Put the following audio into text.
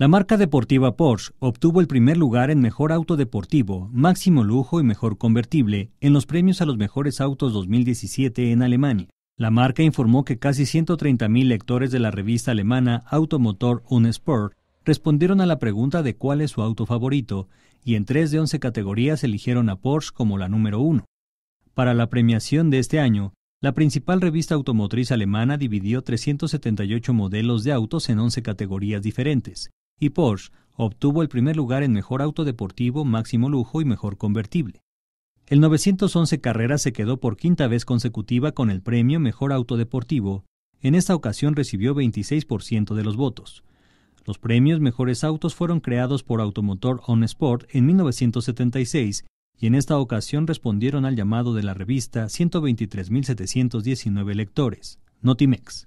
La marca deportiva Porsche obtuvo el primer lugar en Mejor Auto Deportivo, Máximo Lujo y Mejor Convertible en los premios a los mejores autos 2017 en Alemania. La marca informó que casi 130.000 lectores de la revista alemana Automotor und Sport respondieron a la pregunta de cuál es su auto favorito y en tres de 11 categorías eligieron a Porsche como la número uno. Para la premiación de este año, la principal revista automotriz alemana dividió 378 modelos de autos en 11 categorías diferentes y Porsche obtuvo el primer lugar en mejor auto deportivo, máximo lujo y mejor convertible. El 911 Carrera se quedó por quinta vez consecutiva con el premio Mejor Auto Deportivo. En esta ocasión recibió 26% de los votos. Los premios Mejores Autos fueron creados por Automotor On Sport en 1976 y en esta ocasión respondieron al llamado de la revista 123.719 lectores, Notimex.